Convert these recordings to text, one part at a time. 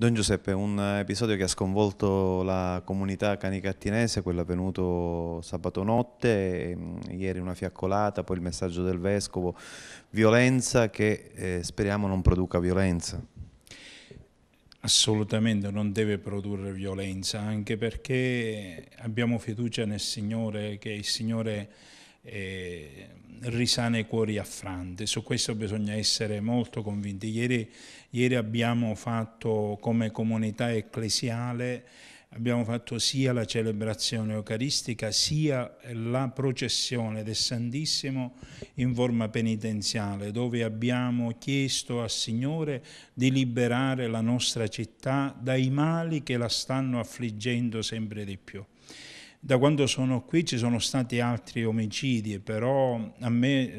Don Giuseppe, un episodio che ha sconvolto la comunità canicattinese, quello avvenuto sabato notte, mm, ieri una fiaccolata, poi il messaggio del Vescovo, violenza che eh, speriamo non produca violenza. Assolutamente non deve produrre violenza, anche perché abbiamo fiducia nel Signore, che il Signore eh, risana i cuori affranti. Su questo bisogna essere molto convinti. Ieri, ieri abbiamo fatto come comunità ecclesiale abbiamo fatto sia la celebrazione eucaristica sia la processione del Santissimo in forma penitenziale, dove abbiamo chiesto al Signore di liberare la nostra città dai mali che la stanno affliggendo sempre di più. Da quando sono qui ci sono stati altri omicidi, però a me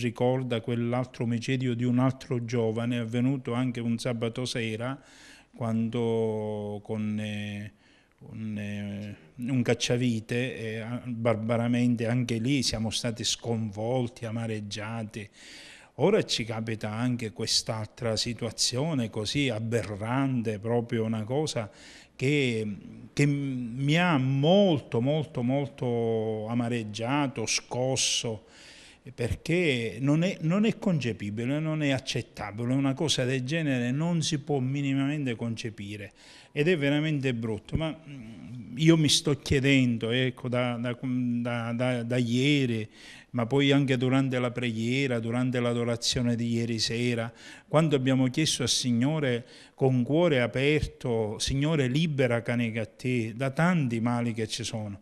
ricorda quell'altro omicidio di un altro giovane avvenuto anche un sabato sera quando con... Eh, un, eh, un, cacciavite e barbaramente anche lì siamo stati sconvolti, amareggiati. Ora ci capita anche quest'altra situazione così aberrante, proprio una cosa che, che, mi ha molto, molto, molto amareggiato, scosso perché non è, non è, concepibile, non è accettabile, una cosa del genere non si può minimamente concepire ed è veramente brutto, ma mm, io mi sto chiedendo ecco, da, da, da, da ieri, ma poi anche durante la preghiera, durante l'adorazione di ieri sera, quando abbiamo chiesto al Signore con cuore aperto, Signore libera Canega a te da tanti mali che ci sono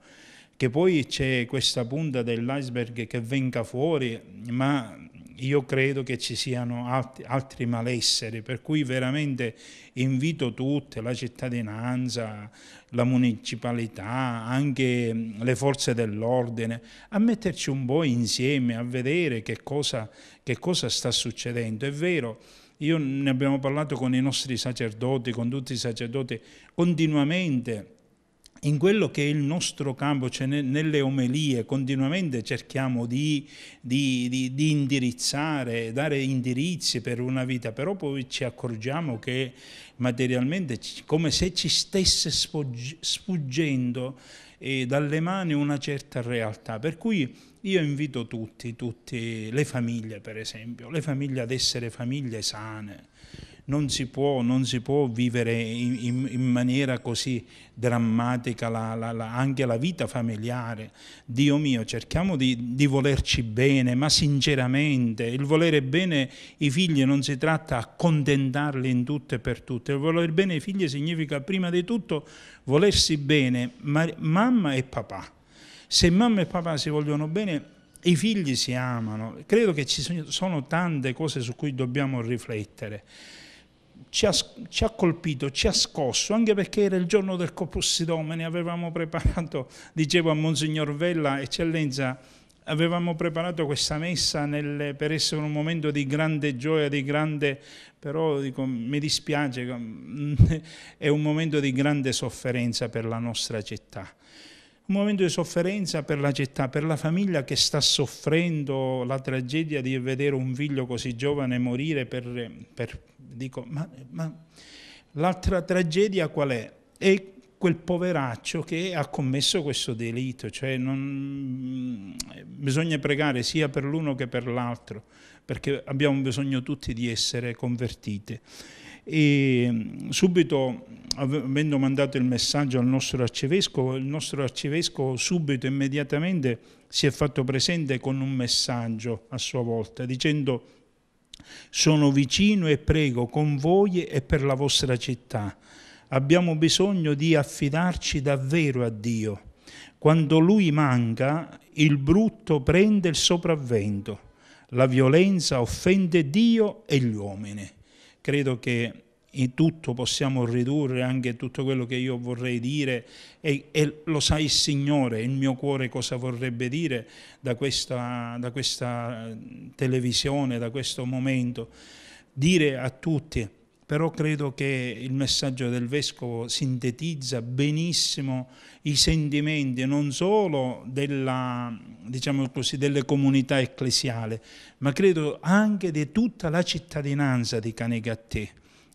che poi c'è questa punta dell'iceberg che venga fuori, ma io credo che ci siano alt- altri malesseri, per cui veramente invito tutte, la cittadinanza, la municipalità, anche le forze dell'ordine, a metterci un po' insieme, a vedere che cosa, che cosa sta succedendo. È vero, io ne abbiamo parlato con i nostri sacerdoti, con tutti i sacerdoti, continuamente in quello che è il nostro campo, cioè nelle omelie, continuamente cerchiamo di, di, di, di, indirizzare, dare indirizzi per una vita, però poi ci accorgiamo che materialmente, come se ci stesse sfuggendo eh, dalle mani una certa realtà. Per cui io invito tutti, tutti, le famiglie per esempio, le famiglie ad essere famiglie sane, non si può, non si può vivere in, in, maniera così drammatica la, la, la, anche la vita familiare. Dio mio, cerchiamo di, di volerci bene, ma sinceramente, il volere bene i figli non si tratta di accontentarli in tutto e per tutto, il voler bene i figli significa prima di tutto volersi bene ma, mamma e papà. Se mamma e papà si vogliono bene, i figli si amano. Credo che ci sono tante cose su cui dobbiamo riflettere ci ha, ci ha, colpito, ci ha scosso, anche perché era il giorno del Copossidome, ne avevamo preparato, dicevo a Monsignor Vella, eccellenza, avevamo preparato questa messa nel, per essere un momento di grande gioia, di grande, però dico, mi dispiace, è un momento di grande sofferenza per la nostra città un momento di sofferenza per la città, per la famiglia che sta soffrendo la tragedia di vedere un figlio così giovane morire per... per dico, ma, ma l'altra tragedia qual è? È quel poveraccio che ha commesso questo delitto, cioè non, mm, bisogna pregare sia per l'uno che per l'altro, perché abbiamo bisogno tutti di essere convertiti. E mm, subito, avendo mandato il messaggio al nostro arcivescovo, il nostro arcivescovo subito, immediatamente, si è fatto presente con un messaggio a sua volta, dicendo sono vicino e prego con voi e per la vostra città abbiamo bisogno di affidarci davvero a Dio. Quando Lui manca, il brutto prende il sopravvento, la violenza offende Dio e gli uomini. Credo che in tutto possiamo ridurre anche tutto quello che io vorrei dire e, e lo sa il Signore, il mio cuore cosa vorrebbe dire da questa, da questa eh, televisione, da questo momento. Dire a tutti però credo che il messaggio del Vescovo sintetizza benissimo i sentimenti non solo della, diciamo così, delle comunità ecclesiali, ma credo anche di tutta la cittadinanza di Canegatè,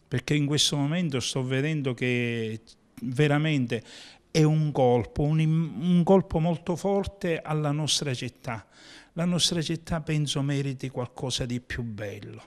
perché in questo momento sto vedendo che veramente è un colpo, un, un colpo molto forte alla nostra città. La nostra città penso meriti qualcosa di più bello.